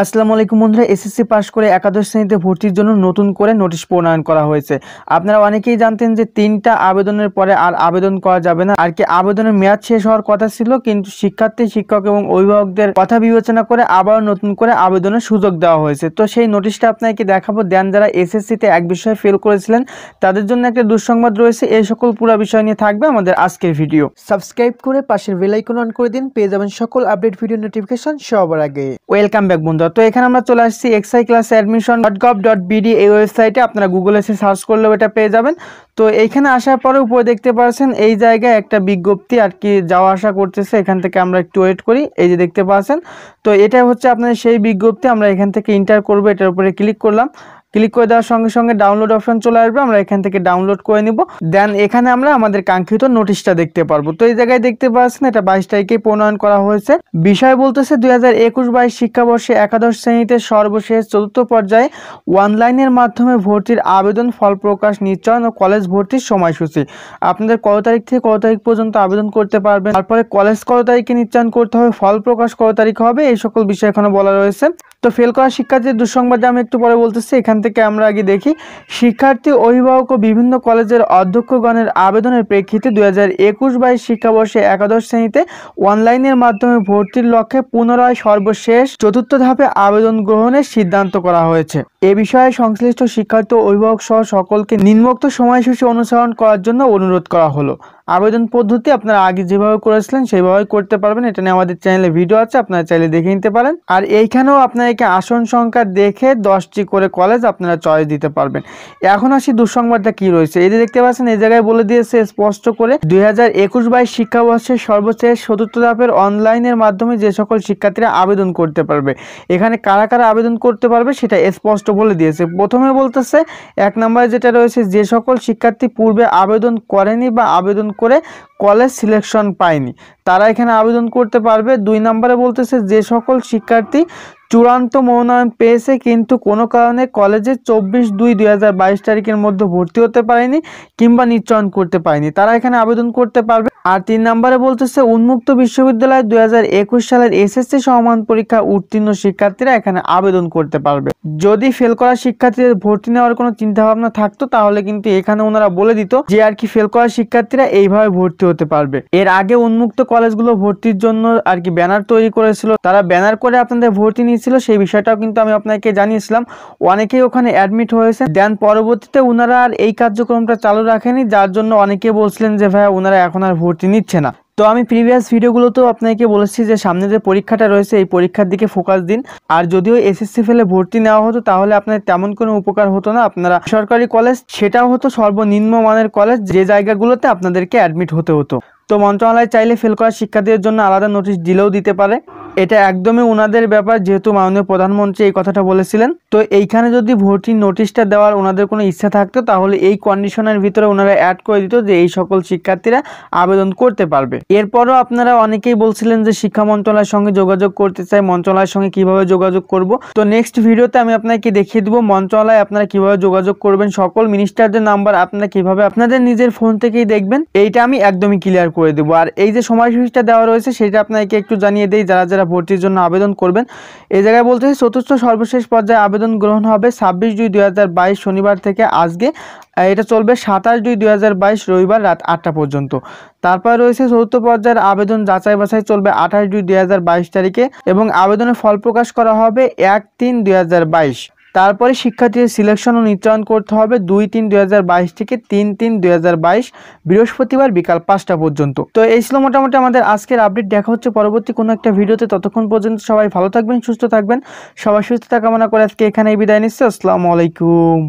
আসসালামু আলাইকুম বন্ধুরা এসএসসি পাশ করে একাদশ শ্রেণীতে ভর্তির জন্য নতুন করে নোটিশ প্রণয়ন করা হয়েছে আপনারা অনেকেই জানতেন যে তিনটা আবেদনের পরে আর আবেদন করা যাবে না আর কি আবেদনের মেয়াদ শেষ হওয়ার কথা ছিল কিন্তু শিক্ষার্থী শিক্ষক এবং অভিভাবকদের কথা বিবেচনা করে আবার নতুন করে আবেদনের সুযোগ দেওয়া হয়েছে তো সেই নোটিশটা আপনাকে দেখাবো দেন যারা এসএসসিতে এক বিষয়ে ফেল করেছিলেন তাদের জন্য একটা দুঃসংবাদ রয়েছে এই সকল পুরো বিষয় নিয়ে থাকবে আমাদের আজকের ভিডিও সাবস্ক্রাইব করে পাশের বেলাইকন অন করে দিন পেয়ে যাবেন সকল আপডেট ভিডিও নোটিফিকেশন সবার আগে ওয়েলকাম ব্যাক বন্ধু আচ্ছা, তো এখানে আমরা চলে আসছি XI class admission dot gov dot BD এই ওয়েবসাইটে আপনারা গুগলে এসে সার্চ করলেও এটা পেয়ে যাবেন তো এইখানে আসার পরে উপরে দেখতে পাচ্ছেন এই জায়গায় একটা বিজ্ঞপ্তি আর কি যাওয়া আসা করতেছে এখান থেকে আমরা একটু ওয়েট করি এই যে দেখতে পাচ্ছেন তো এটা হচ্ছে আপনাদের সেই বিজ্ঞপ্তি আমরা এখান থেকে ইন্টার করবো এটার উপরে ক্লিক করলাম ক্লিক করে দেওয়ার সঙ্গে সঙ্গে ডাউনলোড অপশন চলে আসবে আমরা এখান থেকে ডাউনলোড করে নিব দেন এখানে আমরা আমাদের কাঙ্ক্ষিত নোটিশটা দেখতে পারবো তো এই জায়গায় দেখতে পাচ্ছেন এটা বাইশ তারিখে প্রণয়ন করা হয়েছে বিষয় বলতেছে দুই হাজার একুশ বাইশ শিক্ষাবর্ষে একাদশ শ্রেণীতে সর্বশেষ চতুর্থ পর্যায়ে অনলাইনের মাধ্যমে ভর্তির আবেদন ফল প্রকাশ নিশ্চয়ন ও কলেজ ভর্তির সময়সূচি আপনাদের কত তারিখ থেকে কত তারিখ পর্যন্ত আবেদন করতে পারবেন তারপরে কলেজ কত তারিখে নিশ্চয়ন করতে হবে ফল প্রকাশ কত তারিখ হবে এই সকল বিষয় এখানে বলা রয়েছে তো ফেল করা শিক্ষার্থীদের দুঃসংবাদে আমি একটু পরে বলতেছি এখান থেকে আমরা আগে দেখি শিক্ষার্থী অভিভাবক ও বিভিন্ন কলেজের অধ্যক্ষগণের আবেদনের প্রেক্ষিতে দু হাজার একুশ বাইশ শিক্ষাবর্ষে একাদশ শ্রেণীতে অনলাইনের মাধ্যমে ভর্তির লক্ষ্যে পুনরায় সর্বশেষ চতুর্থ ধাপে আবেদন গ্রহণের সিদ্ধান্ত করা হয়েছে এ বিষয়ে সংশ্লিষ্ট শিক্ষার্থী অভিভাবক সহ সকলকে নিম্নোক্ত সময়সূচি অনুসরণ করার জন্য অনুরোধ করা হলো আবেদন পদ্ধতি আপনারা আগে যেভাবে করেছিলেন সেইভাবে করতে পারবেন এটা নিয়ে আমাদের চ্যানেলে ভিডিও আছে আপনারা চাইলে দেখে নিতে পারেন আর এইখানেও আপনাদেরকে আসন সংখ্যা দেখে দশটি করে কলেজ আপনারা চয়েস দিতে পারবেন এখন আসি দুঃসংবাদটা কি রয়েছে এই যে দেখতে পাচ্ছেন এই জায়গায় বলে দিয়েছে স্পষ্ট করে দুই হাজার একুশ বাইশ শিক্ষাবর্ষের সর্বশেষ চতুর্থ ধাপের অনলাইনের মাধ্যমে যে সকল শিক্ষার্থীরা আবেদন করতে পারবে এখানে কারা কারা আবেদন করতে পারবে সেটা স্পষ্ট বলে দিয়েছে প্রথমে বলতেছে এক নম্বরে যেটা রয়েছে যে সকল শিক্ষার্থী পূর্বে আবেদন করেনি বা আবেদন করে কলেজ সিলেকশন পায়নি তারা এখানে আবেদন করতে পারবে দুই নম্বরে বলতেছে যে সকল শিক্ষার্থী চূড়ান্ত মনোনয়ন পেয়েছে কিন্তু কোনো কারণে কলেজে চব্বিশ দুই দুই তারিখের মধ্যে ভর্তি হতে পারেনি কিংবা নিশ্চয়ন করতে পারেনি তারা এখানে আবেদন করতে পারবে আর তিন নম্বরে বলতেছে উন্মুক্ত বিশ্ববিদ্যালয় দুই সালের এসএসসি সমান পরীক্ষা উত্তীর্ণ শিক্ষার্থীরা এখানে আবেদন করতে পারবে যদি ফেল করা শিক্ষার্থীদের ভর্তি নেওয়ার কোনো চিন্তাভাবনা থাকতো তাহলে কিন্তু এখানে ওনারা বলে দিত যে আর কি ফেল করা শিক্ষার্থীরা এইভাবে ভর্তি হতে পারবে এর আগে উন্মুক্ত কলেজগুলো ভর্তির জন্য আর কি ব্যানার তৈরি করেছিল তারা ব্যানার করে আপনাদের ভর্তি নিয়েছিল সেই বিষয়টাও কিন্তু আমি আপনাকে জানিয়েছিলাম অনেকেই ওখানে অ্যাডমিট হয়েছে দেন পরবর্তীতে ওনারা আর এই কার্যক্রমটা চালু রাখেনি যার জন্য অনেকে বলছিলেন যে ভাই ওনারা এখন আর ভর্তি নিচ্ছে না তো আমি প্রিভিয়াস ভিডিওগুলোতেও আপনাকে বলেছি যে সামনে যে পরীক্ষাটা রয়েছে এই পরীক্ষার দিকে ফোকাস দিন আর যদিও এসএসসি ফেলে ভর্তি নেওয়া হতো তাহলে আপনার তেমন কোনো উপকার হতো না আপনারা সরকারি কলেজ সেটাও হতো সর্বনিম্ন মানের কলেজ যে জায়গাগুলোতে আপনাদেরকে অ্যাডমিট হতে হতো তো মন্ত্রণালয় চাইলে ফেল করা শিক্ষার্থীদের জন্য আলাদা নোটিশ দিলেও দিতে পারে এটা একদমই ওনাদের ব্যাপার যেহেতু মাননীয় প্রধানমন্ত্রী এই কথাটা বলেছিলেন তো এইখানে যদি ভর্তির নোটিশটা দেওয়ার ওনাদের কোনো ইচ্ছা থাকতো তাহলে এই কন্ডিশনের ভিতরে ওনারা অ্যাড করে দিত যে এই সকল শিক্ষার্থীরা আবেদন করতে পারবে এরপরও আপনারা অনেকেই বলছিলেন যে শিক্ষা মন্ত্রণালয়ের সঙ্গে যোগাযোগ করতে চাই মন্ত্রণালয়ের সঙ্গে কিভাবে যোগাযোগ করব তো নেক্সট ভিডিওতে আমি আপনাকে দেখিয়ে দেবো মন্ত্রণালয় আপনারা কিভাবে যোগাযোগ করবেন সকল মিনিস্টারদের নাম্বার আপনারা কিভাবে আপনাদের নিজের ফোন থেকেই দেখবেন এইটা আমি একদমই ক্লিয়ার করে দেবো আর এই যে সময়সূচিটা দেওয়া রয়েছে সেটা আপনাকে একটু জানিয়ে দিই যারা যারা ভর্তির জন্য আবেদন করবেন এই জায়গায় বলছে চতুর্থ সর্বশেষ পর্যায়ে আবেদন গ্রহণ হবে ছাব্বিশ দুই দুই শনিবার থেকে আজকে এটা চলবে সাতাশ দুই দুই রবিবার রাত আটটা পর্যন্ত তারপর রয়েছে চতুর্থ পর্যায়ের আবেদন যাচাই বাছাই চলবে আঠাশ দুই দুই তারিখে এবং আবেদনের ফল প্রকাশ করা হবে এক তিন দুই তারপরে শিক্ষার্থীদের সিলেকশন ও নির্ধারণ করতে হবে দুই তিন দুই থেকে তিন তিন দুই বৃহস্পতিবার বিকাল পাঁচটা পর্যন্ত তো এই ছিল মোটামুটি আমাদের আজকের আপডেট দেখা হচ্ছে পরবর্তী কোনো একটা ভিডিওতে ততক্ষণ পর্যন্ত সবাই ভালো থাকবেন সুস্থ থাকবেন সবাই সুস্থতা কামনা করে আজকে এখানেই বিদায় নিচ্ছে আসসালামু আলাইকুম